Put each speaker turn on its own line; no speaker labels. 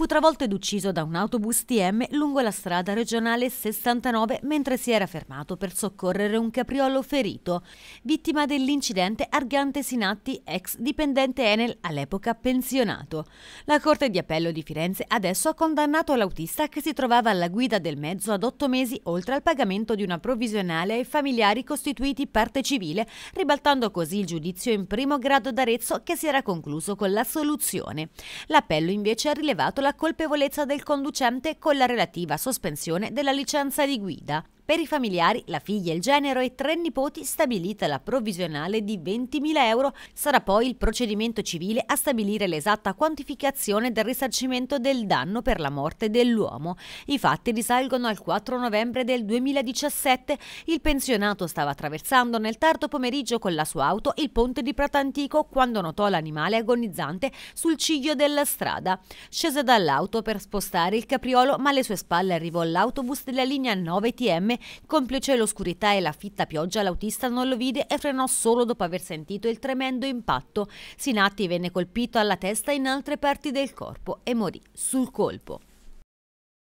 fu travolto ed ucciso da un autobus TM lungo la strada regionale 69 mentre si era fermato per soccorrere un capriolo ferito. Vittima dell'incidente Argante Sinatti, ex dipendente Enel all'epoca pensionato. La Corte di Appello di Firenze adesso ha condannato l'autista che si trovava alla guida del mezzo ad otto mesi oltre al pagamento di una provvisionale ai familiari costituiti parte civile, ribaltando così il giudizio in primo grado d'Arezzo che si era concluso con la soluzione. L'appello invece ha rilevato la la colpevolezza del conducente con la relativa sospensione della licenza di guida. Per i familiari, la figlia, il genero e tre nipoti stabilita la provvisionale di 20.000 euro. Sarà poi il procedimento civile a stabilire l'esatta quantificazione del risarcimento del danno per la morte dell'uomo. I fatti risalgono al 4 novembre del 2017. Il pensionato stava attraversando nel tardo pomeriggio con la sua auto il ponte di Prato Antico quando notò l'animale agonizzante sul ciglio della strada. Scese dall'auto per spostare il capriolo ma alle sue spalle arrivò l'autobus della linea 9 TM Complice l'oscurità e la fitta pioggia, l'autista non lo vide e frenò solo dopo aver sentito il tremendo impatto. Sinatti venne colpito alla testa e in altre parti del corpo e morì sul colpo.